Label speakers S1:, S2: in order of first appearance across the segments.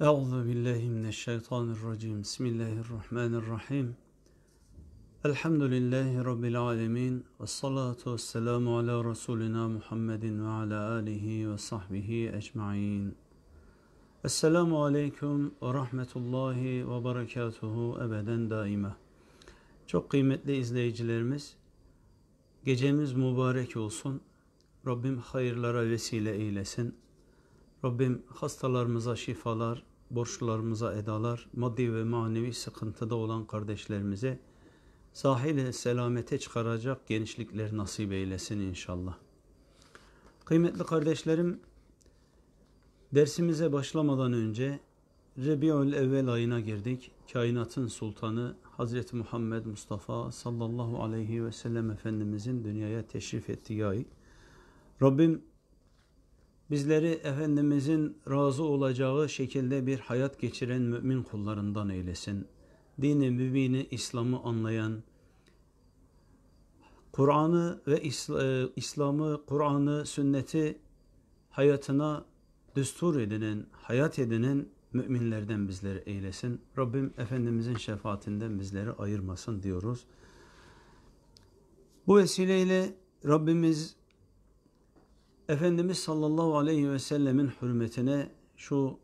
S1: Euzu billahi mineşşeytanirracim. Bismillahirrahmanirrahim. Elhamdülillahi rabbil alamin. Ves salatu vesselamu ala rasulina Muhammedin ve ala alihi ve sahbihi ecmaîn. Esselamu aleyküm ve rahmetullahi ve berekatuhu ebeden daima. Çok kıymetli izleyicilerimiz, gecemiz mübarek olsun. Rabbim hayırlara vesile eylesin. Rabbim hastalarımıza şifalar, borçlarımıza edalar, maddi ve manevi sıkıntıda olan kardeşlerimize sahile selamete çıkaracak genişlikler nasip eylesin inşallah. Kıymetli kardeşlerim, dersimize başlamadan önce Rebiül Evvel ayına girdik. Kainatın Sultanı Hz. Muhammed Mustafa sallallahu aleyhi ve sellem Efendimizin dünyaya teşrif ettiği ay. Rabbim Bizleri Efendimizin razı olacağı şekilde bir hayat geçiren mümin kullarından eylesin. Dini mübini İslam'ı anlayan, Kur'an'ı ve e, İslam'ı, Kur'an'ı, sünneti hayatına düstur edinen, hayat edinen müminlerden bizleri eylesin. Rabbim Efendimizin şefaatinden bizleri ayırmasın diyoruz. Bu vesileyle Rabbimiz Efendimiz sallallahu aleyhi ve sellemin hürmetine şu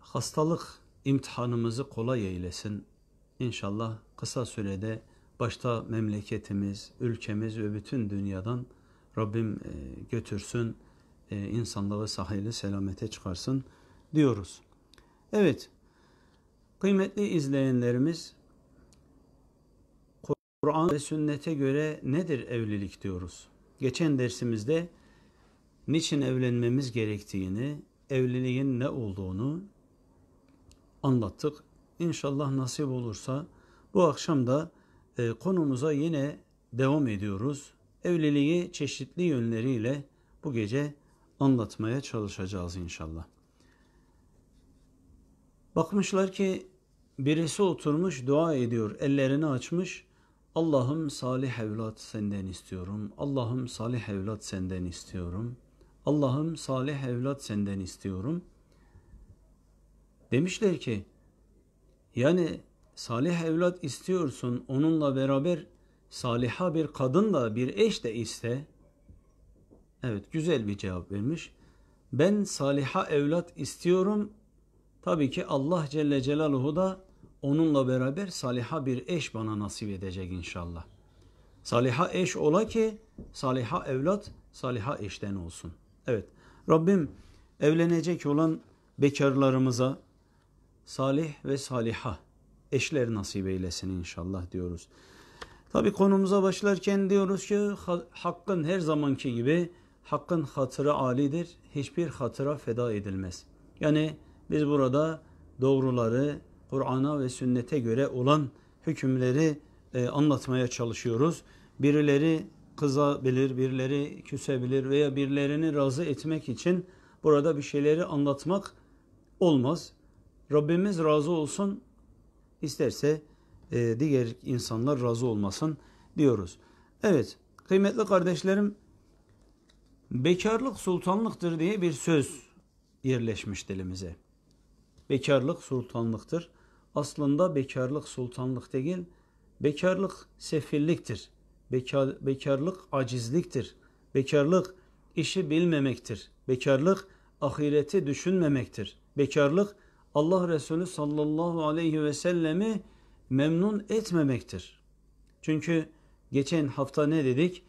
S1: hastalık imtihanımızı kolay eylesin. İnşallah kısa sürede başta memleketimiz, ülkemiz ve bütün dünyadan Rabbim e, götürsün, e, insanlığı sahili selamete çıkarsın diyoruz. Evet, kıymetli izleyenlerimiz, Kur'an ve sünnete göre nedir evlilik diyoruz. Geçen dersimizde niçin evlenmemiz gerektiğini, evliliğin ne olduğunu anlattık. İnşallah nasip olursa bu akşam da e, konumuza yine devam ediyoruz. Evliliği çeşitli yönleriyle bu gece anlatmaya çalışacağız inşallah. Bakmışlar ki birisi oturmuş dua ediyor, ellerini açmış. Allah'ım salih evlat senden istiyorum. Allah'ım salih evlat senden istiyorum. Allah'ım salih evlat senden istiyorum. Demişler ki yani salih evlat istiyorsun onunla beraber saliha bir kadın da bir eş de iste. Evet güzel bir cevap vermiş. Ben saliha evlat istiyorum. Tabii ki Allah Celle Celaluhu da onunla beraber saliha bir eş bana nasip edecek inşallah. Saliha eş ola ki saliha evlat, saliha eşten olsun. Evet Rabbim evlenecek olan bekarlarımıza salih ve saliha eşler nasip eylesin inşallah diyoruz. Tabi konumuza başlarken diyoruz ki hakkın her zamanki gibi hakkın hatıra alidir. Hiçbir hatıra feda edilmez. Yani biz burada doğruları, Kur'an'a ve sünnete göre olan hükümleri e, anlatmaya çalışıyoruz. Birileri kızabilir, birileri küsebilir veya birilerini razı etmek için burada bir şeyleri anlatmak olmaz. Rabbimiz razı olsun isterse e, diğer insanlar razı olmasın diyoruz. Evet kıymetli kardeşlerim bekarlık sultanlıktır diye bir söz yerleşmiş dilimize. Bekarlık sultanlıktır aslında bekarlık sultanlık değil, bekarlık sefilliktir. Bekar, bekarlık acizliktir. Bekarlık işi bilmemektir. Bekarlık ahireti düşünmemektir. Bekarlık Allah Resulü sallallahu aleyhi ve sellemi memnun etmemektir. Çünkü geçen hafta ne dedik?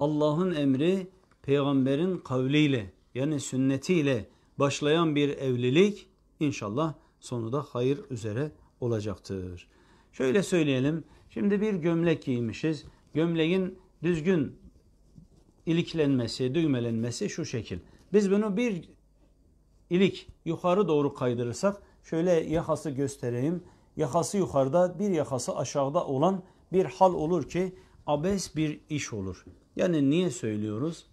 S1: Allah'ın emri peygamberin kavliyle yani sünnetiyle başlayan bir evlilik inşallah sonu da hayır üzere olacaktır. Şöyle söyleyelim. Şimdi bir gömlek giymişiz. Gömleğin düzgün iliklenmesi, düğmelenmesi şu şekil. Biz bunu bir ilik yukarı doğru kaydırırsak şöyle yakası göstereyim. Yakası yukarıda bir yakası aşağıda olan bir hal olur ki abes bir iş olur. Yani niye söylüyoruz?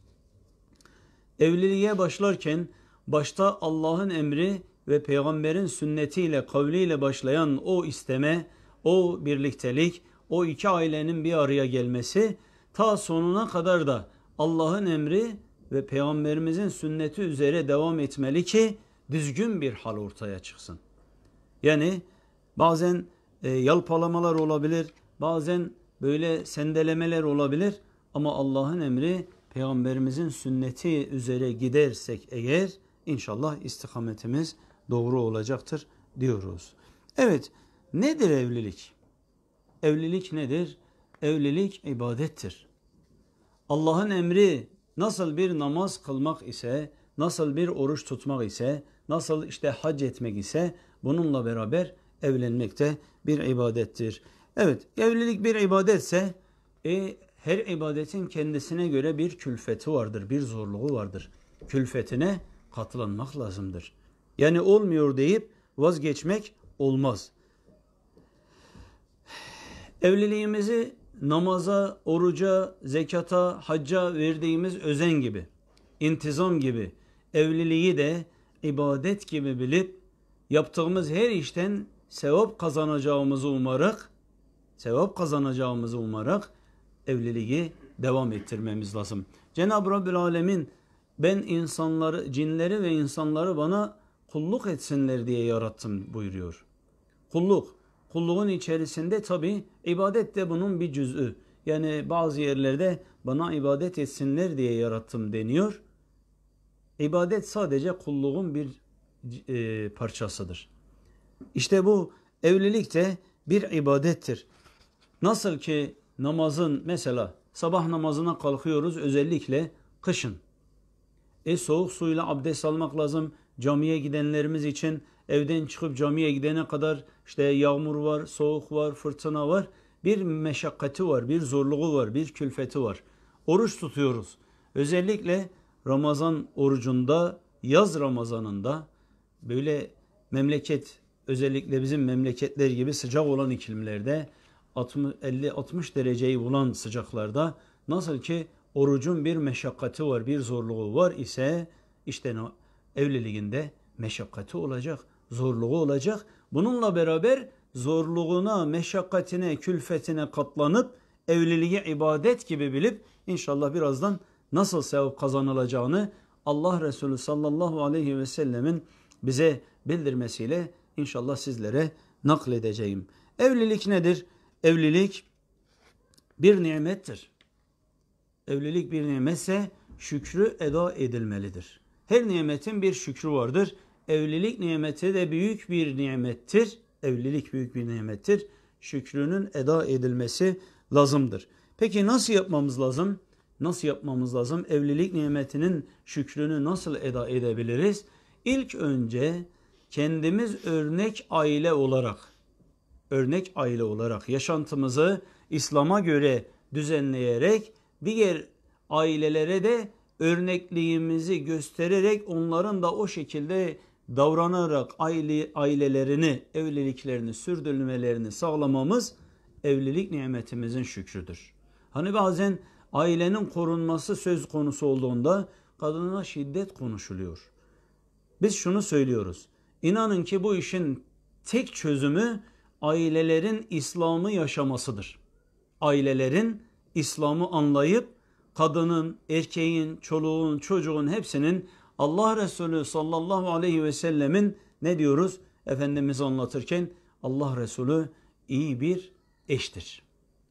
S1: Evliliğe başlarken başta Allah'ın emri ve peygamberin sünnetiyle, kavliyle başlayan o isteme, o birliktelik, o iki ailenin bir araya gelmesi ta sonuna kadar da Allah'ın emri ve peygamberimizin sünneti üzere devam etmeli ki düzgün bir hal ortaya çıksın. Yani bazen e, yalpalamalar olabilir, bazen böyle sendelemeler olabilir ama Allah'ın emri peygamberimizin sünneti üzere gidersek eğer inşallah istikametimiz doğru olacaktır diyoruz. Evet, nedir evlilik? Evlilik nedir? Evlilik ibadettir. Allah'ın emri nasıl bir namaz kılmak ise, nasıl bir oruç tutmak ise, nasıl işte hac etmek ise bununla beraber evlenmek de bir ibadettir. Evet, evlilik bir ibadetse e, her ibadetin kendisine göre bir külfeti vardır, bir zorluğu vardır. Külfetine katlanmak lazımdır. Yani olmuyor deyip vazgeçmek olmaz. Evliliğimizi namaza, oruca, zekata, hacca verdiğimiz özen gibi, intizam gibi, evliliği de ibadet gibi bilip yaptığımız her işten sevap kazanacağımızı umarak sevap kazanacağımızı umarak evliliği devam ettirmemiz lazım. Cenab-ı Rabbül Alemin ben insanları, cinleri ve insanları bana kulluk etsinler diye yarattım buyuruyor. Kulluk, kulluğun içerisinde tabi ibadet de bunun bir cüz'ü. Yani bazı yerlerde bana ibadet etsinler diye yarattım deniyor. İbadet sadece kulluğun bir e, parçasıdır. İşte bu evlilik de bir ibadettir. Nasıl ki namazın mesela sabah namazına kalkıyoruz özellikle kışın. E soğuk suyla abdest almak lazım. Camiye gidenlerimiz için evden çıkıp camiye gidene kadar işte yağmur var, soğuk var, fırtına var. Bir meşakkati var, bir zorluğu var, bir külfeti var. Oruç tutuyoruz. Özellikle Ramazan orucunda, yaz Ramazanında böyle memleket özellikle bizim memleketler gibi sıcak olan iklimlerde 50-60 dereceyi bulan sıcaklarda nasıl ki orucun bir meşakkati var, bir zorluğu var ise işte evliliğinde meşakkati olacak, zorluğu olacak. Bununla beraber zorluğuna, meşakkatine, külfetine katlanıp evliliği ibadet gibi bilip inşallah birazdan nasıl sevap kazanılacağını Allah Resulü sallallahu aleyhi ve sellemin bize bildirmesiyle inşallah sizlere nakledeceğim. Evlilik nedir? Evlilik bir nimettir. Evlilik bir nimetse şükrü eda edilmelidir. Her nimetin bir şükrü vardır. Evlilik nimeti de büyük bir nimettir. Evlilik büyük bir nimettir. Şükrünün eda edilmesi lazımdır. Peki nasıl yapmamız lazım? Nasıl yapmamız lazım? Evlilik nimetinin şükrünü nasıl eda edebiliriz? İlk önce kendimiz örnek aile olarak örnek aile olarak yaşantımızı İslam'a göre düzenleyerek diğer ailelere de örnekliğimizi göstererek onların da o şekilde davranarak aile, ailelerini, evliliklerini sürdürmelerini sağlamamız evlilik nimetimizin şükrüdür. Hani bazen ailenin korunması söz konusu olduğunda kadına şiddet konuşuluyor. Biz şunu söylüyoruz. İnanın ki bu işin tek çözümü ailelerin İslam'ı yaşamasıdır. Ailelerin İslam'ı anlayıp kadının, erkeğin, çoluğun, çocuğun hepsinin Allah Resulü sallallahu aleyhi ve sellemin ne diyoruz? Efendimiz anlatırken Allah Resulü iyi bir eştir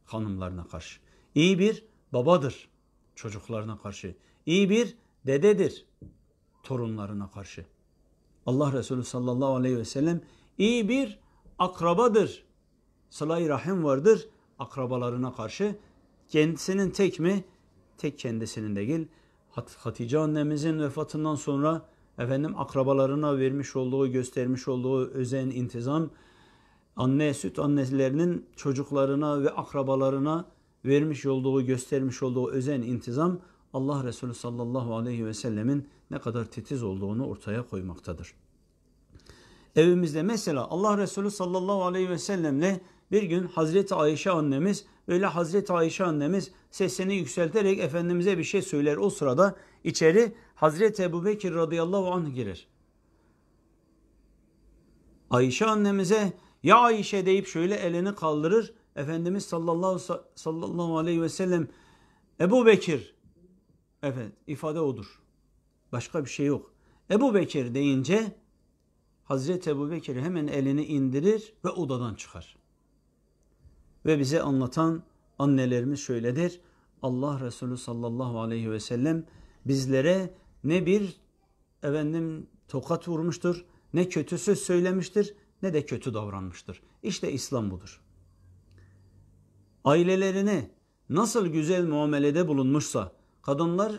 S1: hanımlarına karşı. İyi bir babadır çocuklarına karşı. İyi bir dededir torunlarına karşı. Allah Resulü sallallahu aleyhi ve sellem iyi bir akrabadır. Sıla-i rahim vardır akrabalarına karşı. Kendisinin tek mi? tek kendisinin değil Hatice annemizin vefatından sonra efendim akrabalarına vermiş olduğu, göstermiş olduğu özen, intizam anne süt annelerinin çocuklarına ve akrabalarına vermiş olduğu, göstermiş olduğu özen, intizam Allah Resulü sallallahu aleyhi ve sellemin ne kadar titiz olduğunu ortaya koymaktadır. Evimizde mesela Allah Resulü sallallahu aleyhi ve sellemle bir gün Hazreti Ayşe annemiz Öyle Hazreti Ayşe annemiz sesini yükselterek Efendimiz'e bir şey söyler. O sırada içeri Hazreti Ebu Bekir radıyallahu anh girer. Ayşe annemize ya Ayşe deyip şöyle elini kaldırır. Efendimiz sallallahu, sallallahu aleyhi ve sellem Ebu Bekir evet ifade odur. Başka bir şey yok. Ebu Bekir deyince Hazreti Ebu Bekir hemen elini indirir ve odadan çıkar. Ve bize anlatan annelerimiz şöyledir. Allah Resulü sallallahu aleyhi ve sellem bizlere ne bir efendim tokat vurmuştur, ne kötü söz söylemiştir, ne de kötü davranmıştır. İşte İslam budur. Ailelerine nasıl güzel muamelede bulunmuşsa, kadınlar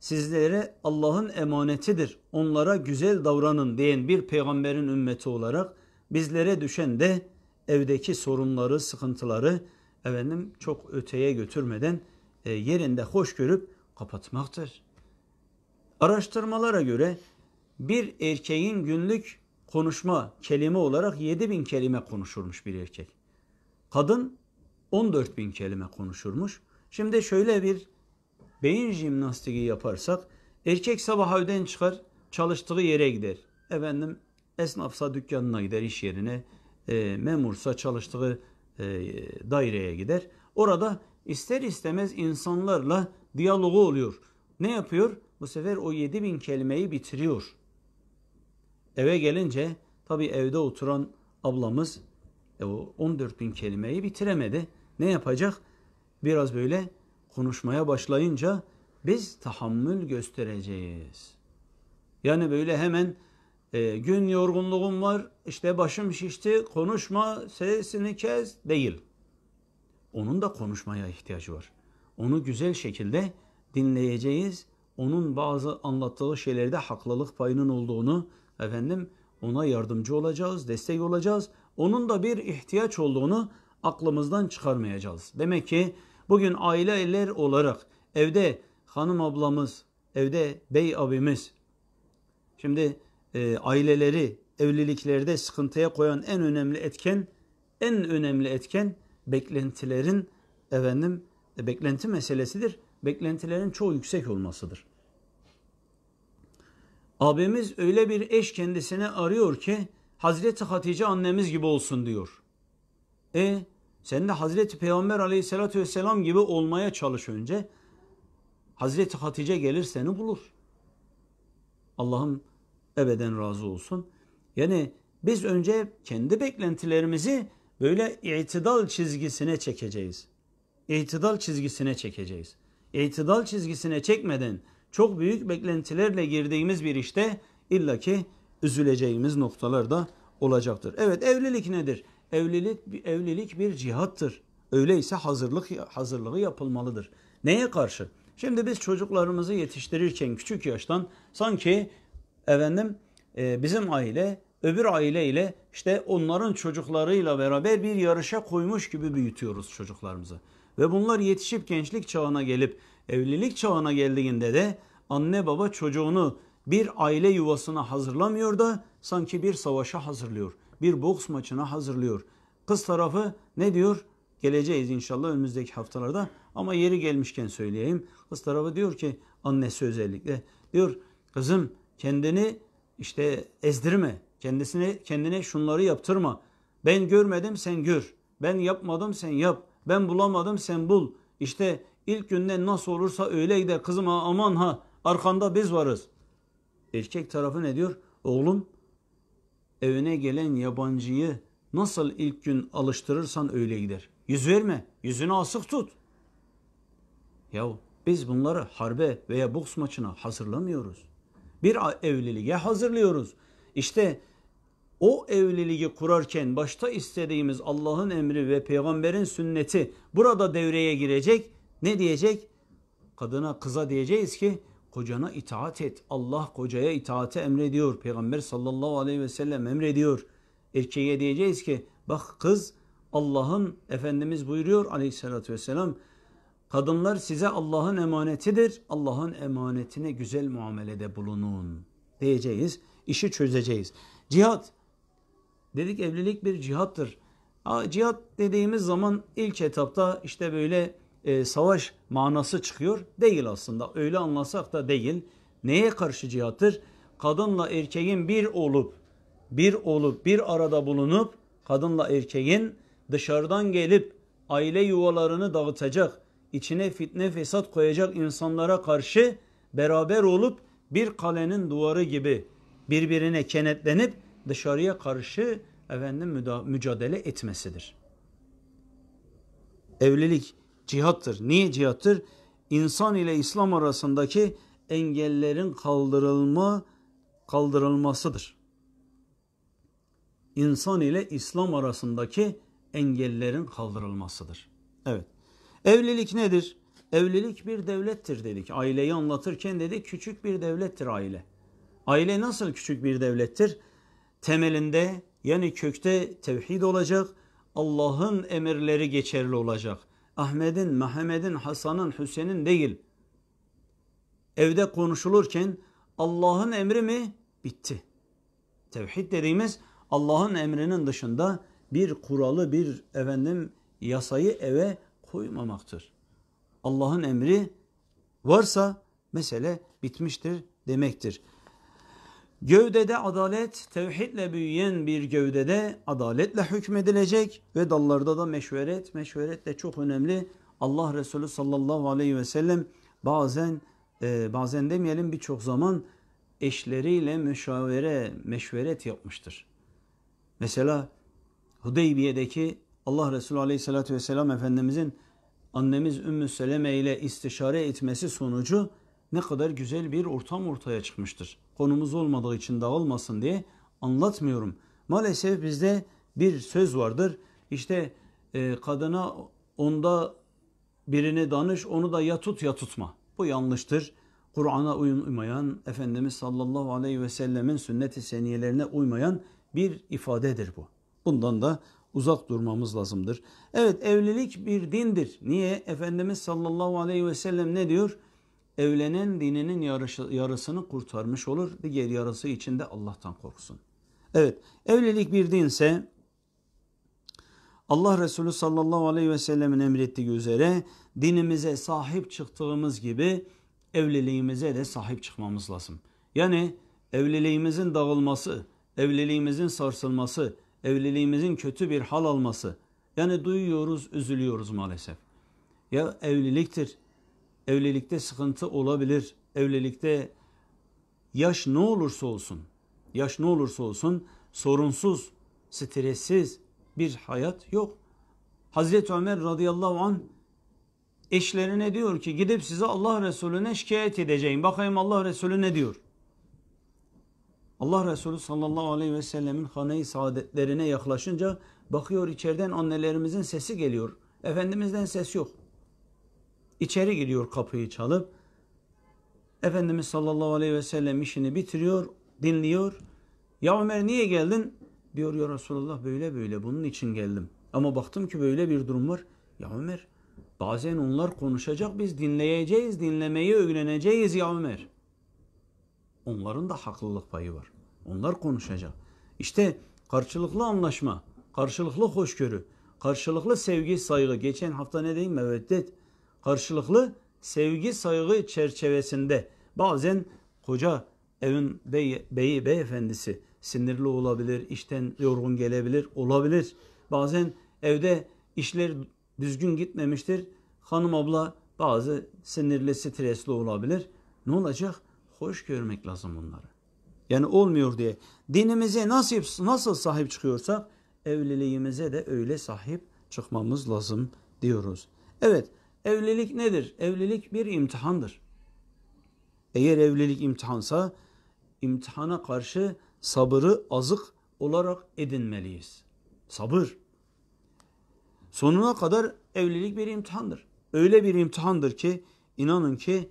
S1: sizlere Allah'ın emanetidir, onlara güzel davranın diyen bir peygamberin ümmeti olarak bizlere düşen de evdeki sorunları, sıkıntıları efendim çok öteye götürmeden e, yerinde hoş görüp kapatmaktır. Araştırmalara göre bir erkeğin günlük konuşma kelime olarak 7000 kelime konuşurmuş bir erkek. Kadın 14000 kelime konuşurmuş. Şimdi şöyle bir beyin jimnastiği yaparsak erkek sabah evden çıkar çalıştığı yere gider. Efendim esnafsa dükkanına gider iş yerine e, memursa çalıştığı e, daireye gider. Orada ister istemez insanlarla diyalogu oluyor. Ne yapıyor? Bu sefer o 7000 kelimeyi bitiriyor. Eve gelince tabi evde oturan ablamız e, o 14 bin kelimeyi bitiremedi. Ne yapacak? Biraz böyle konuşmaya başlayınca biz tahammül göstereceğiz. Yani böyle hemen e, gün yorgunluğum var, işte başım şişti, konuşma, sesini kes değil. Onun da konuşmaya ihtiyacı var. Onu güzel şekilde dinleyeceğiz. Onun bazı anlattığı şeylerde haklılık payının olduğunu efendim ona yardımcı olacağız, destek olacağız. Onun da bir ihtiyaç olduğunu aklımızdan çıkarmayacağız. Demek ki bugün aileler olarak evde hanım ablamız, evde bey abimiz. Şimdi e, aileleri, evliliklerde sıkıntıya koyan en önemli etken, en önemli etken beklentilerin efendim e, beklenti meselesidir. Beklentilerin çoğu yüksek olmasıdır. Abimiz öyle bir eş kendisine arıyor ki Hazreti Hatice annemiz gibi olsun diyor. E sen de Hazreti Peygamber aleyhissalatü vesselam gibi olmaya çalış önce. Hazreti Hatice gelir seni bulur. Allah'ım ebeden razı olsun. Yani biz önce kendi beklentilerimizi böyle itidal çizgisine çekeceğiz. İtidal çizgisine çekeceğiz. İtidal çizgisine çekmeden çok büyük beklentilerle girdiğimiz bir işte illaki üzüleceğimiz noktalar da olacaktır. Evet evlilik nedir? Evlilik evlilik bir cihattır. Öyleyse hazırlık hazırlığı yapılmalıdır. Neye karşı? Şimdi biz çocuklarımızı yetiştirirken küçük yaştan sanki efendim e, bizim aile öbür aile ile işte onların çocuklarıyla beraber bir yarışa koymuş gibi büyütüyoruz çocuklarımızı. Ve bunlar yetişip gençlik çağına gelip evlilik çağına geldiğinde de anne baba çocuğunu bir aile yuvasına hazırlamıyor da sanki bir savaşa hazırlıyor. Bir boks maçına hazırlıyor. Kız tarafı ne diyor? Geleceğiz inşallah önümüzdeki haftalarda ama yeri gelmişken söyleyeyim. Kız tarafı diyor ki annesi özellikle diyor kızım Kendini işte ezdirme. Kendisine, kendine şunları yaptırma. Ben görmedim sen gör. Ben yapmadım sen yap. Ben bulamadım sen bul. İşte ilk günde nasıl olursa öyle gider kızım ha aman ha arkanda biz varız. Erkek tarafı ne diyor? Oğlum evine gelen yabancıyı nasıl ilk gün alıştırırsan öyle gider. Yüz verme. Yüzünü asık tut. Yahu biz bunları harbe veya boks maçına hazırlamıyoruz bir evliliğe hazırlıyoruz. İşte o evliliği kurarken başta istediğimiz Allah'ın emri ve peygamberin sünneti burada devreye girecek. Ne diyecek? Kadına kıza diyeceğiz ki kocana itaat et. Allah kocaya itaate emrediyor. Peygamber sallallahu aleyhi ve sellem emrediyor. Erkeğe diyeceğiz ki bak kız Allah'ın Efendimiz buyuruyor aleyhissalatü vesselam Kadınlar size Allah'ın emanetidir. Allah'ın emanetine güzel muamelede bulunun diyeceğiz. İşi çözeceğiz. Cihat. Dedik evlilik bir cihattır. Cihat dediğimiz zaman ilk etapta işte böyle e, savaş manası çıkıyor. Değil aslında. Öyle anlasak da değil. Neye karşı cihattır? Kadınla erkeğin bir olup, bir olup, bir arada bulunup, kadınla erkeğin dışarıdan gelip aile yuvalarını dağıtacak, içine fitne fesat koyacak insanlara karşı beraber olup bir kalenin duvarı gibi birbirine kenetlenip dışarıya karşı efendim mücadele etmesidir. Evlilik cihattır. Niye cihattır? İnsan ile İslam arasındaki engellerin kaldırılma kaldırılmasıdır. İnsan ile İslam arasındaki engellerin kaldırılmasıdır. Evet. Evlilik nedir? Evlilik bir devlettir dedik. Aileyi anlatırken dedik küçük bir devlettir aile. Aile nasıl küçük bir devlettir? Temelinde yani kökte tevhid olacak. Allah'ın emirleri geçerli olacak. Ahmet'in, Mehmet'in, Hasan'ın, Hüseyin'in değil. Evde konuşulurken Allah'ın emri mi? Bitti. Tevhid dediğimiz Allah'ın emrinin dışında bir kuralı, bir efendim yasayı eve koymamaktır. Allah'ın emri varsa mesele bitmiştir demektir. Gövdede adalet, tevhidle büyüyen bir gövdede adaletle hükmedilecek ve dallarda da meşveret. Meşveret de çok önemli. Allah Resulü sallallahu aleyhi ve sellem bazen, e, bazen demeyelim birçok zaman eşleriyle müşavere, meşveret yapmıştır. Mesela Hudeybiye'deki Allah Resulü Aleyhisselatü Vesselam Efendimizin annemiz Ümmü Seleme ile istişare etmesi sonucu ne kadar güzel bir ortam ortaya çıkmıştır. Konumuz olmadığı için dağılmasın diye anlatmıyorum. Maalesef bizde bir söz vardır. İşte e, kadına onda birini danış onu da ya tut ya tutma. Bu yanlıştır. Kur'an'a uymayan, Efendimiz sallallahu aleyhi ve sellemin sünnet-i seniyelerine uymayan bir ifadedir bu. Bundan da uzak durmamız lazımdır. Evet evlilik bir dindir. Niye? Efendimiz sallallahu aleyhi ve sellem ne diyor? Evlenen dininin yarısı, yarısını kurtarmış olur. Diğer yarısı içinde Allah'tan korksun. Evet evlilik bir dinse Allah Resulü sallallahu aleyhi ve sellemin emrettiği üzere dinimize sahip çıktığımız gibi evliliğimize de sahip çıkmamız lazım. Yani evliliğimizin dağılması, evliliğimizin sarsılması, evliliğimizin kötü bir hal alması. Yani duyuyoruz, üzülüyoruz maalesef. Ya evliliktir. Evlilikte sıkıntı olabilir. Evlilikte yaş ne olursa olsun, yaş ne olursa olsun sorunsuz, stressiz bir hayat yok. Hazreti Ömer radıyallahu an eşlerine diyor ki gidip size Allah Resulüne şikayet edeceğim. Bakayım Allah Resulü ne diyor. Allah Resulü sallallahu aleyhi ve sellemin hane-i saadetlerine yaklaşınca bakıyor içeriden annelerimizin sesi geliyor. Efendimizden ses yok. İçeri giriyor kapıyı çalıp. Efendimiz sallallahu aleyhi ve sellem işini bitiriyor, dinliyor. Ya Ömer niye geldin? Diyor ya Resulullah böyle böyle bunun için geldim. Ama baktım ki böyle bir durum var. Ya Ömer bazen onlar konuşacak biz dinleyeceğiz, dinlemeyi öğreneceğiz ya Ömer.'' Onların da haklılık payı var. Onlar konuşacak. İşte karşılıklı anlaşma, karşılıklı hoşgörü, karşılıklı sevgi, saygı. Geçen hafta ne diyeyim? Meveddet. Karşılıklı sevgi, saygı çerçevesinde bazen koca evin bey, beyi, beyefendisi sinirli olabilir, işten yorgun gelebilir, olabilir. Bazen evde işler düzgün gitmemiştir. Hanım abla bazı sinirli, stresli olabilir. Ne olacak? hoş görmek lazım bunları. Yani olmuyor diye. Dinimize nasip, nasıl sahip çıkıyorsak evliliğimize de öyle sahip çıkmamız lazım diyoruz. Evet evlilik nedir? Evlilik bir imtihandır. Eğer evlilik imtihansa imtihana karşı sabırı azık olarak edinmeliyiz. Sabır. Sonuna kadar evlilik bir imtihandır. Öyle bir imtihandır ki inanın ki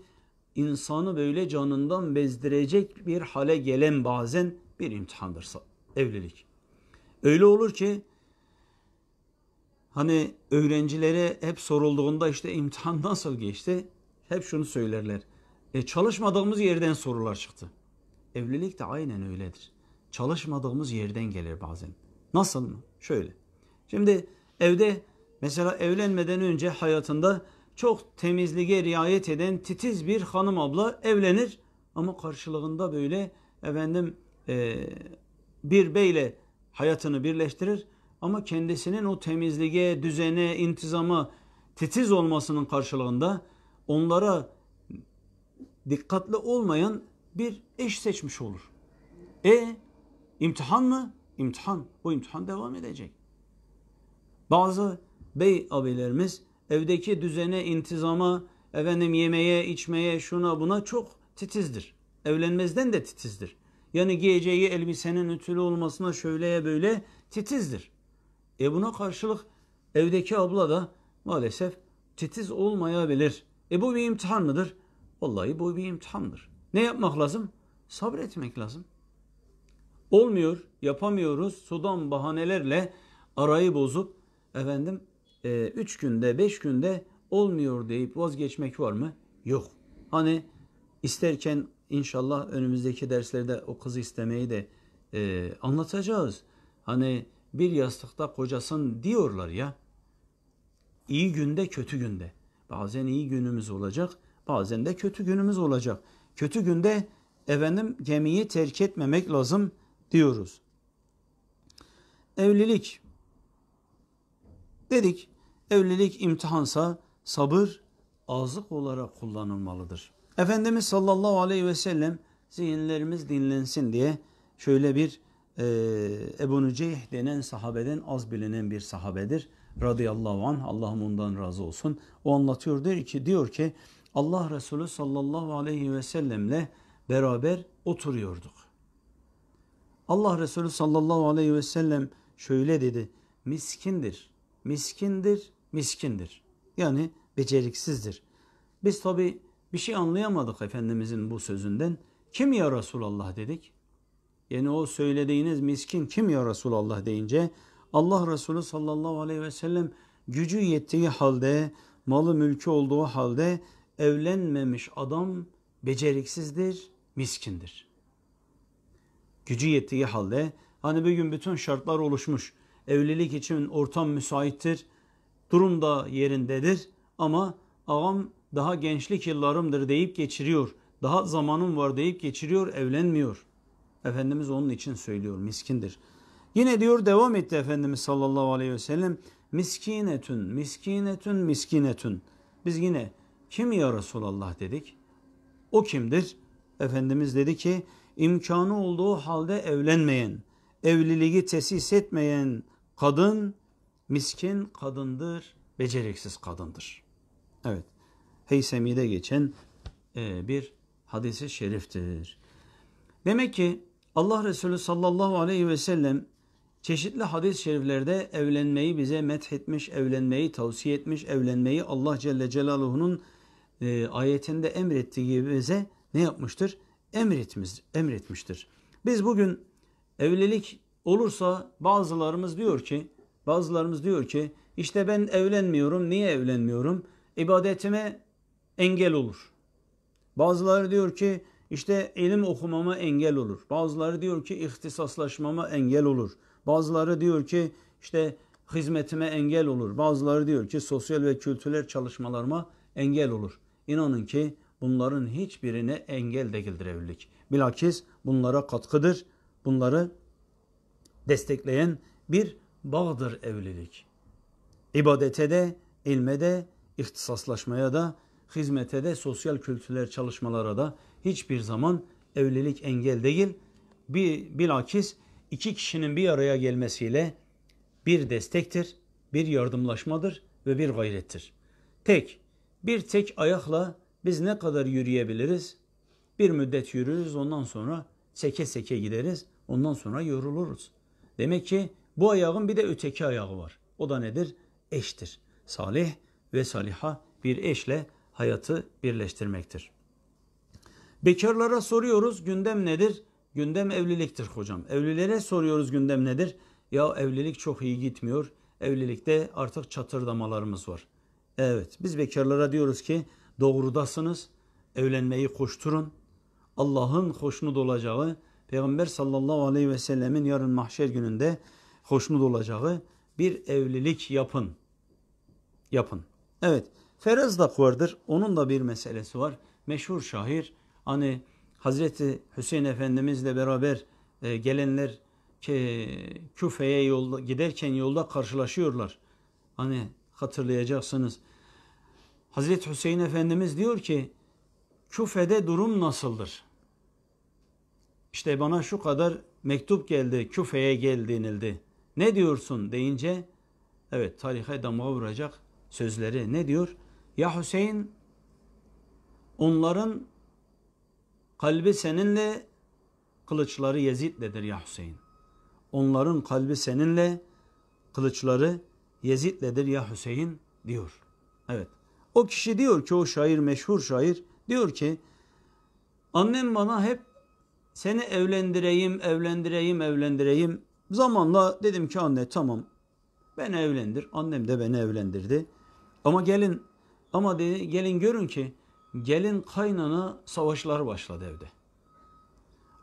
S1: insanı böyle canından bezdirecek bir hale gelen bazen bir imtihandır evlilik. Öyle olur ki hani öğrencilere hep sorulduğunda işte imtihan nasıl geçti? Hep şunu söylerler. E, çalışmadığımız yerden sorular çıktı. Evlilik de aynen öyledir. Çalışmadığımız yerden gelir bazen. Nasıl mı? Şöyle. Şimdi evde mesela evlenmeden önce hayatında çok temizliğe riayet eden titiz bir hanım abla evlenir ama karşılığında böyle efendim e, bir beyle hayatını birleştirir ama kendisinin o temizliğe, düzene, intizama titiz olmasının karşılığında onlara dikkatli olmayan bir eş seçmiş olur. E imtihan mı? İmtihan. Bu imtihan devam edecek. Bazı bey abilerimiz evdeki düzene, intizama, efendim yemeye, içmeye, şuna buna çok titizdir. Evlenmezden de titizdir. Yani giyeceği elbisenin ütülü olmasına şöyleye böyle titizdir. E buna karşılık evdeki abla da maalesef titiz olmayabilir. E bu bir imtihan mıdır? Vallahi bu bir imtihandır. Ne yapmak lazım? Sabretmek lazım. Olmuyor, yapamıyoruz. Sudan bahanelerle arayı bozup efendim 3 e, günde 5 günde olmuyor deyip vazgeçmek var mı? Yok. Hani isterken inşallah önümüzdeki derslerde o kızı istemeyi de e, anlatacağız. Hani bir yastıkta kocasın diyorlar ya. İyi günde kötü günde. Bazen iyi günümüz olacak, bazen de kötü günümüz olacak. Kötü günde efendim gemiyi terk etmemek lazım diyoruz. Evlilik dedik Evlilik imtihansa sabır azık olarak kullanılmalıdır. Efendimiz sallallahu aleyhi ve sellem zihinlerimiz dinlensin diye şöyle bir e, Ebu Nüceyh denen sahabeden az bilinen bir sahabedir. Radıyallahu anh Allah ondan razı olsun. O anlatıyor diyor ki, diyor ki Allah Resulü sallallahu aleyhi ve sellemle beraber oturuyorduk. Allah Resulü sallallahu aleyhi ve sellem şöyle dedi. Miskindir, miskindir miskindir. Yani beceriksizdir. Biz tabi bir şey anlayamadık Efendimizin bu sözünden. Kim ya Resulallah dedik. Yani o söylediğiniz miskin kim ya Resulallah deyince Allah Resulü sallallahu aleyhi ve sellem gücü yettiği halde, malı mülkü olduğu halde evlenmemiş adam beceriksizdir, miskindir. Gücü yettiği halde hani bir gün bütün şartlar oluşmuş. Evlilik için ortam müsaittir. Durum da yerindedir ama ağam daha gençlik yıllarımdır deyip geçiriyor. Daha zamanım var deyip geçiriyor, evlenmiyor. Efendimiz onun için söylüyor, miskindir. Yine diyor devam etti Efendimiz sallallahu aleyhi ve sellem. Miskinetün, miskinetün, miskinetün. Biz yine kim ya Resulallah dedik. O kimdir? Efendimiz dedi ki imkanı olduğu halde evlenmeyen, evliliği tesis etmeyen kadın miskin kadındır, beceriksiz kadındır. Evet, Heysemi'de geçen e, bir hadisi şeriftir. Demek ki Allah Resulü sallallahu aleyhi ve sellem çeşitli hadis-i şeriflerde evlenmeyi bize methetmiş, evlenmeyi tavsiye etmiş, evlenmeyi Allah Celle Celaluhu'nun e, ayetinde emrettiği gibi bize ne yapmıştır? Emretmiş, emretmiştir. Biz bugün evlilik olursa bazılarımız diyor ki Bazılarımız diyor ki işte ben evlenmiyorum. Niye evlenmiyorum? İbadetime engel olur. Bazıları diyor ki işte ilim okumama engel olur. Bazıları diyor ki ihtisaslaşmama engel olur. Bazıları diyor ki işte hizmetime engel olur. Bazıları diyor ki sosyal ve kültürel çalışmalarıma engel olur. İnanın ki bunların hiçbirine engel değildir evlilik. Bilakis bunlara katkıdır. Bunları destekleyen bir bağdır evlilik. İbadete de, ilme de, ihtisaslaşmaya da, hizmete de, sosyal kültürler çalışmalara da hiçbir zaman evlilik engel değil. Bir, bilakis iki kişinin bir araya gelmesiyle bir destektir, bir yardımlaşmadır ve bir gayrettir. Tek, bir tek ayakla biz ne kadar yürüyebiliriz? Bir müddet yürürüz ondan sonra seke seke gideriz. Ondan sonra yoruluruz. Demek ki bu ayağın bir de öteki ayağı var. O da nedir? Eştir. Salih ve saliha bir eşle hayatı birleştirmektir. Bekarlara soruyoruz gündem nedir? Gündem evliliktir hocam. Evlilere soruyoruz gündem nedir? Ya evlilik çok iyi gitmiyor. Evlilikte artık çatırdamalarımız var. Evet biz bekarlara diyoruz ki doğrudasınız. Evlenmeyi koşturun. Allah'ın hoşnut olacağı Peygamber sallallahu aleyhi ve sellemin yarın mahşer gününde hoşnut olacağı bir evlilik yapın. Yapın. Evet. Feraz da vardır. Onun da bir meselesi var. Meşhur şair hani Hazreti Hüseyin Efendimizle beraber e, gelenler ki Küfe'ye yolda giderken yolda karşılaşıyorlar. Hani hatırlayacaksınız. Hazreti Hüseyin Efendimiz diyor ki Küfe'de durum nasıldır? İşte bana şu kadar mektup geldi, Küfe'ye gel denildi. Ne diyorsun deyince evet tarihe damga vuracak sözleri ne diyor? Ya Hüseyin onların kalbi seninle kılıçları Yezid'ledir ya Hüseyin. Onların kalbi seninle kılıçları Yezid'ledir ya Hüseyin diyor. Evet. O kişi diyor ki o şair meşhur şair diyor ki annem bana hep seni evlendireyim, evlendireyim, evlendireyim Zamanla dedim ki anne tamam ben evlendir. Annem de beni evlendirdi. Ama gelin ama dedi, gelin görün ki gelin kaynana savaşlar başladı evde.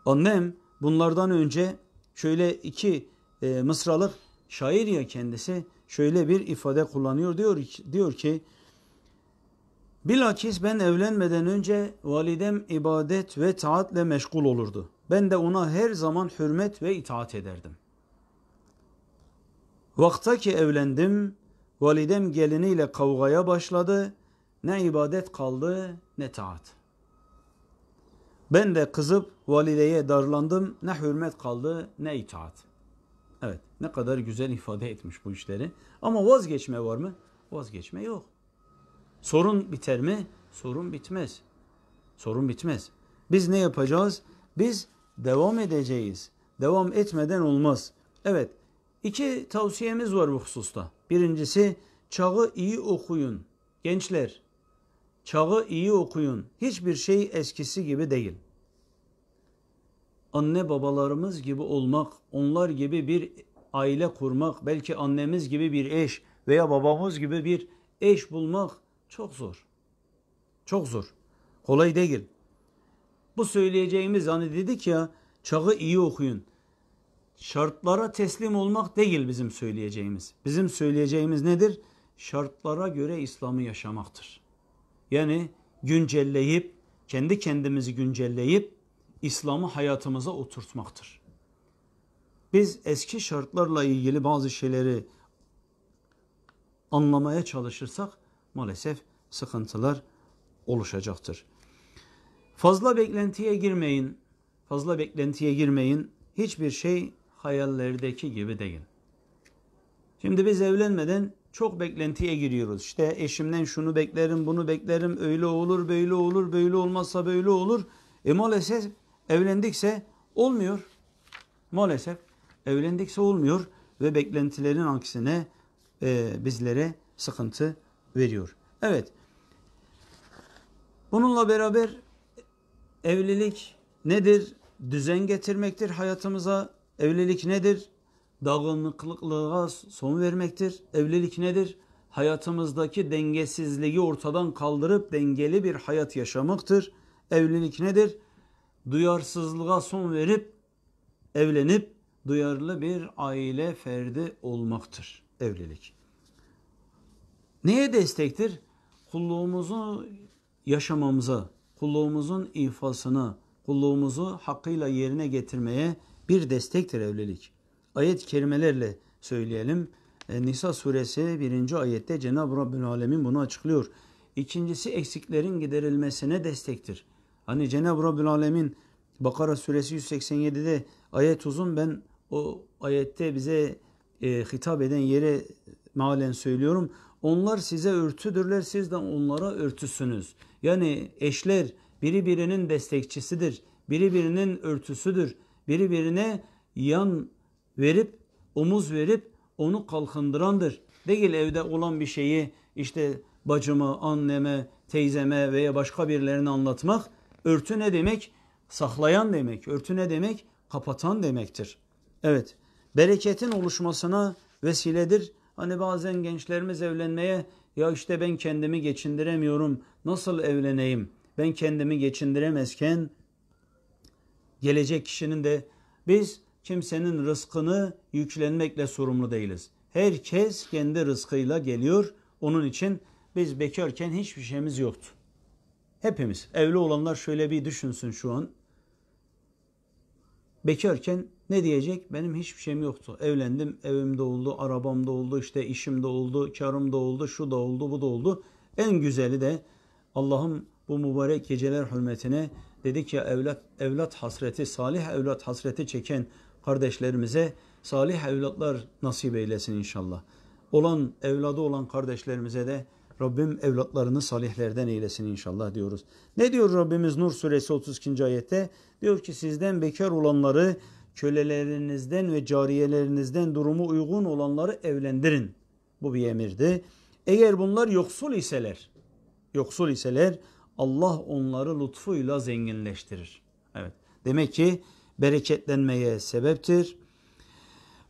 S1: Annem bunlardan önce şöyle iki e, mısralık şair ya kendisi şöyle bir ifade kullanıyor diyor diyor ki Bilakis ben evlenmeden önce validem ibadet ve taatle meşgul olurdu. Ben de ona her zaman hürmet ve itaat ederdim. Vakta ki evlendim, validem geliniyle kavgaya başladı. Ne ibadet kaldı ne taat. Ben de kızıp valideye darlandım. Ne hürmet kaldı ne itaat. Evet ne kadar güzel ifade etmiş bu işleri. Ama vazgeçme var mı? Vazgeçme yok. Sorun biter mi? Sorun bitmez. Sorun bitmez. Biz ne yapacağız? Biz devam edeceğiz. Devam etmeden olmaz. Evet İki tavsiyemiz var bu hususta. Birincisi çağı iyi okuyun. Gençler çağı iyi okuyun. Hiçbir şey eskisi gibi değil. Anne babalarımız gibi olmak, onlar gibi bir aile kurmak, belki annemiz gibi bir eş veya babamız gibi bir eş bulmak çok zor. Çok zor. Kolay değil. Bu söyleyeceğimiz hani dedik ya çağı iyi okuyun şartlara teslim olmak değil bizim söyleyeceğimiz. Bizim söyleyeceğimiz nedir? Şartlara göre İslam'ı yaşamaktır. Yani güncelleyip, kendi kendimizi güncelleyip İslam'ı hayatımıza oturtmaktır. Biz eski şartlarla ilgili bazı şeyleri anlamaya çalışırsak maalesef sıkıntılar oluşacaktır. Fazla beklentiye girmeyin. Fazla beklentiye girmeyin. Hiçbir şey hayallerdeki gibi değil. Şimdi biz evlenmeden çok beklentiye giriyoruz. İşte eşimden şunu beklerim, bunu beklerim, öyle olur, böyle olur, böyle olmazsa böyle olur. E maalesef evlendikse olmuyor. Maalesef evlendikse olmuyor ve beklentilerin aksine e, bizlere sıkıntı veriyor. Evet. Bununla beraber evlilik nedir? Düzen getirmektir hayatımıza. Evlilik nedir? Dağınıklıklığa son vermektir. Evlilik nedir? Hayatımızdaki dengesizliği ortadan kaldırıp dengeli bir hayat yaşamaktır. Evlilik nedir? Duyarsızlığa son verip evlenip duyarlı bir aile ferdi olmaktır evlilik. Neye destektir? Kulluğumuzu yaşamamıza, kulluğumuzun ifasına, kulluğumuzu hakkıyla yerine getirmeye bir destektir evlilik. Ayet-i kerimelerle söyleyelim. E, Nisa suresi 1. ayette Cenab-ı Rabbül Alemin bunu açıklıyor. İkincisi eksiklerin giderilmesine destektir. Hani Cenab-ı Rabbül Alemin Bakara suresi 187'de ayet uzun ben o ayette bize e, hitap eden yere malen söylüyorum. Onlar size örtüdürler siz de onlara örtüsünüz. Yani eşler biri birinin destekçisidir. Biri birinin örtüsüdür birbirine yan verip, omuz verip onu kalkındırandır. Değil evde olan bir şeyi işte bacımı, anneme, teyzeme veya başka birilerine anlatmak. Örtü ne demek? Saklayan demek. Örtü ne demek? Kapatan demektir. Evet. Bereketin oluşmasına vesiledir. Hani bazen gençlerimiz evlenmeye ya işte ben kendimi geçindiremiyorum. Nasıl evleneyim? Ben kendimi geçindiremezken gelecek kişinin de biz kimsenin rızkını yüklenmekle sorumlu değiliz. Herkes kendi rızkıyla geliyor. Onun için biz bekarken hiçbir şeyimiz yoktu. Hepimiz evli olanlar şöyle bir düşünsün şu an. Bekarken ne diyecek? Benim hiçbir şeyim yoktu. Evlendim, evimde oldu, arabamda oldu, işte işimde oldu, karımda oldu, şu da oldu, bu da oldu. En güzeli de Allah'ım bu mübarek geceler hürmetine Dedik ya evlat, evlat hasreti, salih evlat hasreti çeken kardeşlerimize salih evlatlar nasip eylesin inşallah. Olan evladı olan kardeşlerimize de Rabbim evlatlarını salihlerden eylesin inşallah diyoruz. Ne diyor Rabbimiz Nur suresi 32. ayette? Diyor ki sizden bekar olanları kölelerinizden ve cariyelerinizden durumu uygun olanları evlendirin. Bu bir emirdi. Eğer bunlar yoksul iseler, yoksul iseler Allah onları lütfuyla zenginleştirir. Evet. Demek ki bereketlenmeye sebeptir.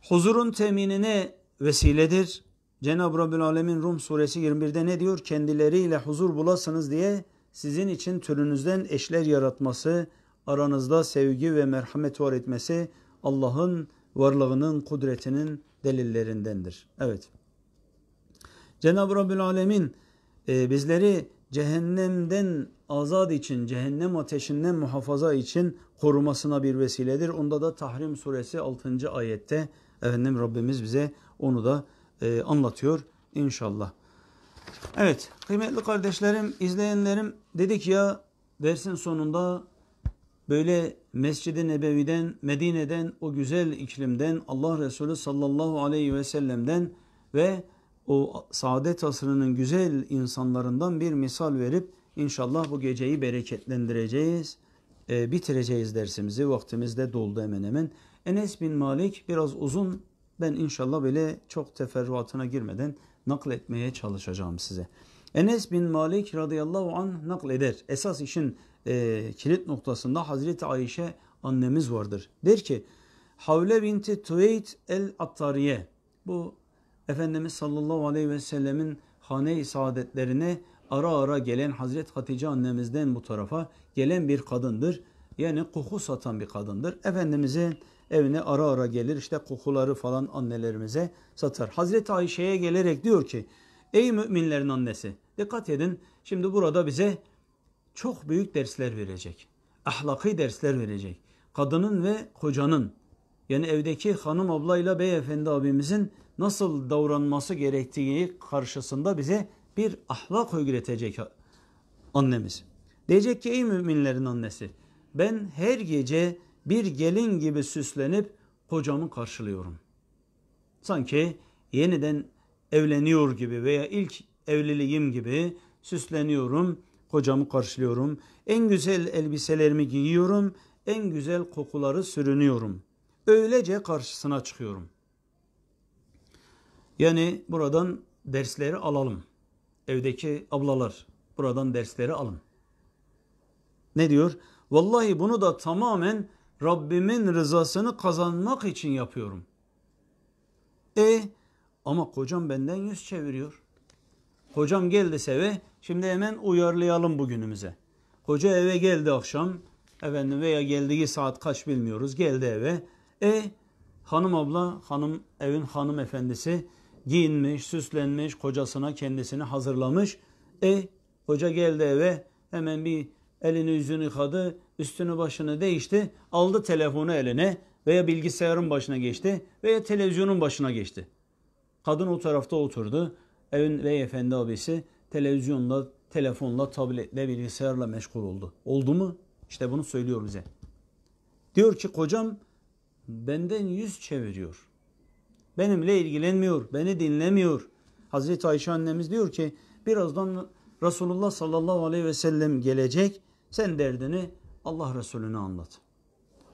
S1: Huzurun teminine vesiledir. Cenab-ı Rabbül Alemin Rum suresi 21'de ne diyor? Kendileriyle huzur bulasınız diye sizin için türünüzden eşler yaratması, aranızda sevgi ve merhamet var etmesi Allah'ın varlığının, kudretinin delillerindendir. Evet. Cenab-ı Rabbül Alemin e, bizleri cehennemden azad için, cehennem ateşinden muhafaza için korumasına bir vesiledir. Onda da Tahrim suresi 6. ayette efendim Rabbimiz bize onu da e, anlatıyor inşallah. Evet kıymetli kardeşlerim, izleyenlerim dedik ya dersin sonunda böyle Mescid-i Nebevi'den, Medine'den, o güzel iklimden, Allah Resulü sallallahu aleyhi ve sellem'den ve o saadet asrının güzel insanlarından bir misal verip inşallah bu geceyi bereketlendireceğiz. E, bitireceğiz dersimizi. Vaktimiz de doldu hemen hemen. Enes bin Malik biraz uzun. Ben inşallah böyle çok teferruatına girmeden nakletmeye çalışacağım size. Enes bin Malik radıyallahu an nakleder. Esas işin e, kilit noktasında Hazreti Ayşe annemiz vardır. Der ki Havle binti Tüveyt el-Attariye bu Efendimiz sallallahu aleyhi ve sellemin hane-i saadetlerine ara ara gelen Hazreti Hatice annemizden bu tarafa gelen bir kadındır. Yani koku satan bir kadındır. Efendimizin evine ara ara gelir işte kokuları falan annelerimize satar. Hazreti Ayşe'ye gelerek diyor ki ey müminlerin annesi dikkat edin şimdi burada bize çok büyük dersler verecek. Ahlaki dersler verecek. Kadının ve kocanın yani evdeki hanım ablayla beyefendi abimizin nasıl davranması gerektiği karşısında bize bir ahlak öğretecek annemiz. Diyecek ki ey müminlerin annesi ben her gece bir gelin gibi süslenip kocamı karşılıyorum. Sanki yeniden evleniyor gibi veya ilk evliliğim gibi süsleniyorum, kocamı karşılıyorum. En güzel elbiselerimi giyiyorum, en güzel kokuları sürünüyorum. Öylece karşısına çıkıyorum. Yani buradan dersleri alalım. Evdeki ablalar buradan dersleri alın. Ne diyor? Vallahi bunu da tamamen Rabbimin rızasını kazanmak için yapıyorum. E ama kocam benden yüz çeviriyor. Kocam geldi seve. Şimdi hemen uyarlayalım bugünümüze. Koca eve geldi akşam. Efendim veya geldiği saat kaç bilmiyoruz. Geldi eve. E hanım abla, hanım evin hanım efendisi giyinmiş, süslenmiş, kocasına kendisini hazırlamış. E koca geldi eve hemen bir elini yüzünü yıkadı, üstünü başını değişti, aldı telefonu eline veya bilgisayarın başına geçti veya televizyonun başına geçti. Kadın o tarafta oturdu. Evin beyefendi abisi televizyonla, telefonla, tabletle, bilgisayarla meşgul oldu. Oldu mu? İşte bunu söylüyor bize. Diyor ki kocam benden yüz çeviriyor. Benimle ilgilenmiyor, beni dinlemiyor. Hazreti Ayşe annemiz diyor ki birazdan Resulullah sallallahu aleyhi ve sellem gelecek. Sen derdini Allah Resulüne anlat.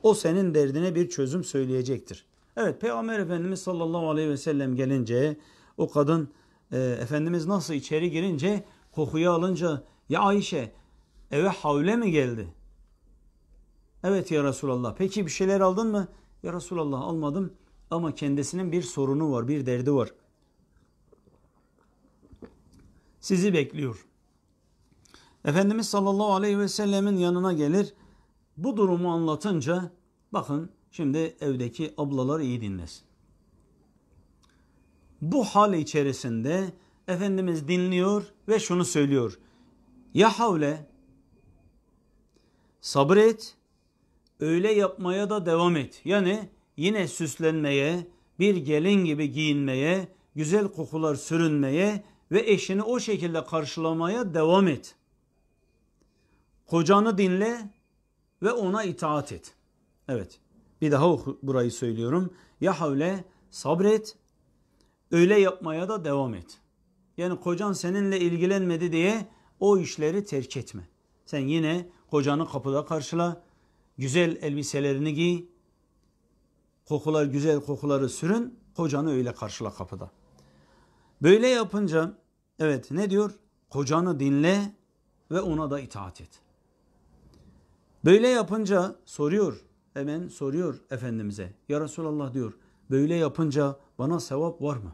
S1: O senin derdine bir çözüm söyleyecektir. Evet Peygamber Efendimiz sallallahu aleyhi ve sellem gelince o kadın e, Efendimiz nasıl içeri girince kokuyu alınca ya Ayşe eve havle mi geldi? Evet ya Resulallah peki bir şeyler aldın mı? Ya Resulallah almadım. Ama kendisinin bir sorunu var, bir derdi var. Sizi bekliyor. Efendimiz sallallahu aleyhi ve sellemin yanına gelir. Bu durumu anlatınca bakın şimdi evdeki ablalar iyi dinlesin. Bu hal içerisinde Efendimiz dinliyor ve şunu söylüyor. Ya havle sabret öyle yapmaya da devam et. Yani yine süslenmeye, bir gelin gibi giyinmeye, güzel kokular sürünmeye ve eşini o şekilde karşılamaya devam et. Kocanı dinle ve ona itaat et. Evet. Bir daha burayı söylüyorum. Ya havle sabret. Öyle yapmaya da devam et. Yani kocan seninle ilgilenmedi diye o işleri terk etme. Sen yine kocanı kapıda karşıla. Güzel elbiselerini giy kokular güzel kokuları sürün kocanı öyle karşıla kapıda. Böyle yapınca evet ne diyor? Kocanı dinle ve ona da itaat et. Böyle yapınca soruyor hemen soruyor Efendimiz'e. Ya Resulallah diyor böyle yapınca bana sevap var mı?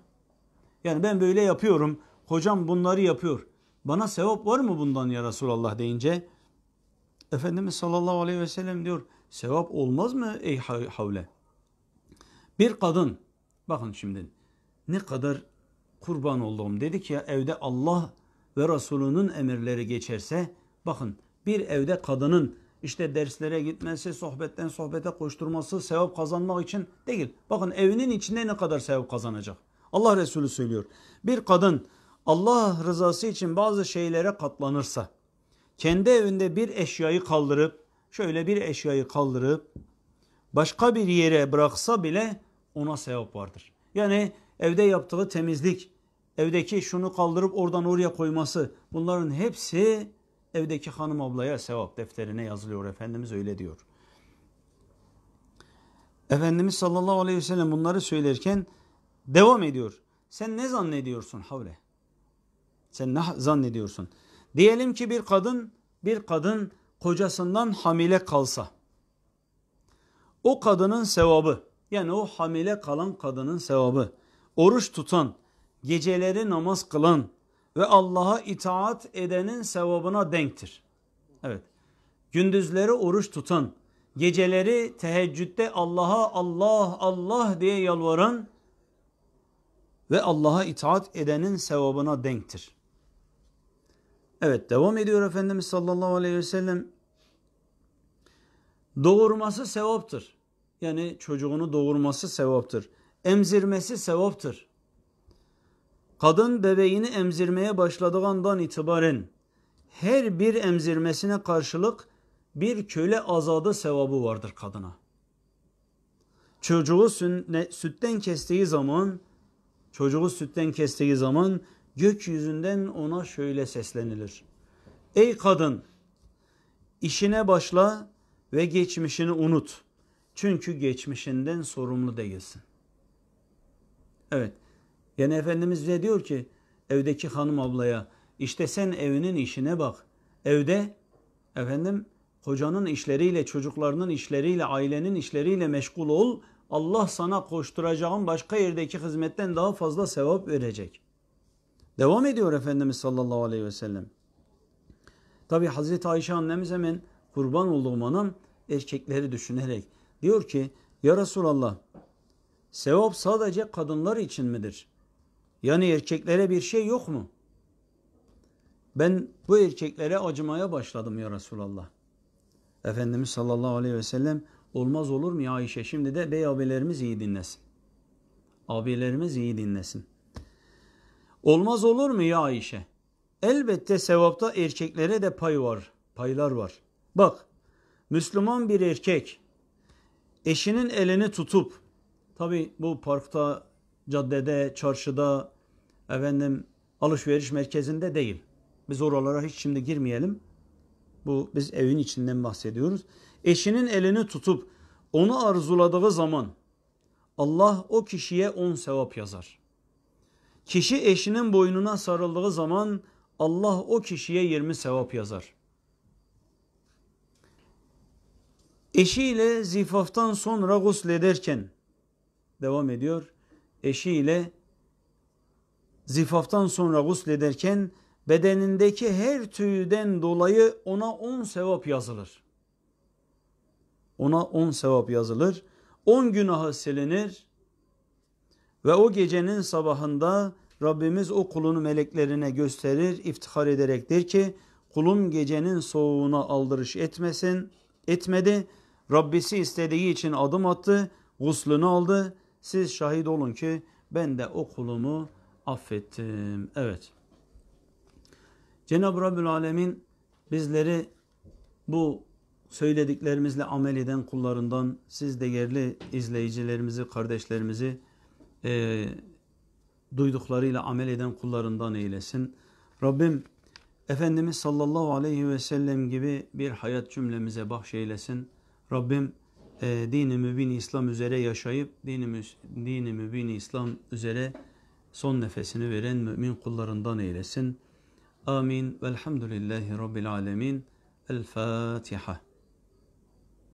S1: Yani ben böyle yapıyorum kocam bunları yapıyor. Bana sevap var mı bundan ya Resulallah deyince Efendimiz sallallahu aleyhi ve sellem diyor sevap olmaz mı ey havle? Bir kadın, bakın şimdi ne kadar kurban oldum dedik ya evde Allah ve Resulünün emirleri geçerse bakın bir evde kadının işte derslere gitmesi, sohbetten sohbete koşturması sevap kazanmak için değil. Bakın evinin içinde ne kadar sevap kazanacak. Allah Resulü söylüyor. Bir kadın Allah rızası için bazı şeylere katlanırsa, kendi evinde bir eşyayı kaldırıp, şöyle bir eşyayı kaldırıp, başka bir yere bıraksa bile ona sevap vardır. Yani evde yaptığı temizlik, evdeki şunu kaldırıp oradan oraya koyması bunların hepsi evdeki hanım ablaya sevap defterine yazılıyor. Efendimiz öyle diyor. Efendimiz sallallahu aleyhi ve sellem bunları söylerken devam ediyor. Sen ne zannediyorsun havle? Sen ne zannediyorsun? Diyelim ki bir kadın bir kadın kocasından hamile kalsa o kadının sevabı yani o hamile kalan kadının sevabı. Oruç tutan, geceleri namaz kılan ve Allah'a itaat edenin sevabına denktir. Evet. Gündüzleri oruç tutan, geceleri teheccüde Allah'a Allah Allah diye yalvaran ve Allah'a itaat edenin sevabına denktir. Evet devam ediyor Efendimiz sallallahu aleyhi ve sellem. Doğurması sevaptır. Yani çocuğunu doğurması sevaptır. Emzirmesi sevaptır. Kadın bebeğini emzirmeye başladığı andan itibaren her bir emzirmesine karşılık bir köle azadı sevabı vardır kadına. Çocuğu sütten kestiği zaman çocuğu sütten kestiği zaman gökyüzünden ona şöyle seslenilir. Ey kadın işine başla ve geçmişini unut.'' Çünkü geçmişinden sorumlu değilsin. Evet. Yani Efendimiz ne diyor ki evdeki hanım ablaya işte sen evinin işine bak. Evde efendim kocanın işleriyle, çocuklarının işleriyle, ailenin işleriyle meşgul ol. Allah sana koşturacağın başka yerdeki hizmetten daha fazla sevap verecek. Devam ediyor Efendimiz sallallahu aleyhi ve sellem. Tabi Hazreti Ayşe annemiz hemen kurban olduğum anam erkekleri düşünerek Diyor ki ya Resulallah sevap sadece kadınlar için midir? Yani erkeklere bir şey yok mu? Ben bu erkeklere acımaya başladım ya Resulallah. Efendimiz sallallahu aleyhi ve sellem olmaz olur mu ya Ayşe? Şimdi de bey abilerimiz iyi dinlesin. Abilerimiz iyi dinlesin. Olmaz olur mu ya Ayşe? Elbette sevapta erkeklere de pay var, paylar var. Bak, Müslüman bir erkek eşinin elini tutup tabi bu parkta, caddede, çarşıda, efendim alışveriş merkezinde değil. Biz oralara hiç şimdi girmeyelim. Bu biz evin içinden bahsediyoruz. Eşinin elini tutup onu arzuladığı zaman Allah o kişiye on sevap yazar. Kişi eşinin boynuna sarıldığı zaman Allah o kişiye yirmi sevap yazar. Eşiyle zifaftan sonra guslederken devam ediyor. Eşiyle zifaftan sonra guslederken bedenindeki her tüyden dolayı ona on sevap yazılır. Ona on sevap yazılır. on günahı silinir ve o gecenin sabahında Rabbimiz o kulunu meleklerine gösterir, iftihar ederek der ki kulum gecenin soğuğuna aldırış etmesin, etmedi Rabbisi istediği için adım attı, guslünü aldı. Siz şahit olun ki ben de o kulumu affettim. Evet. Cenab-ı Rabbül Alemin bizleri bu söylediklerimizle amel eden kullarından siz değerli izleyicilerimizi, kardeşlerimizi e, duyduklarıyla amel eden kullarından eylesin. Rabbim Efendimiz sallallahu aleyhi ve sellem gibi bir hayat cümlemize bahşeylesin. Rabbim e, dini mübin İslam üzere yaşayıp dini, dini mübin İslam üzere son nefesini veren mümin kullarından eylesin. Amin. Velhamdülillahi Rabbil alemin. El Fatiha.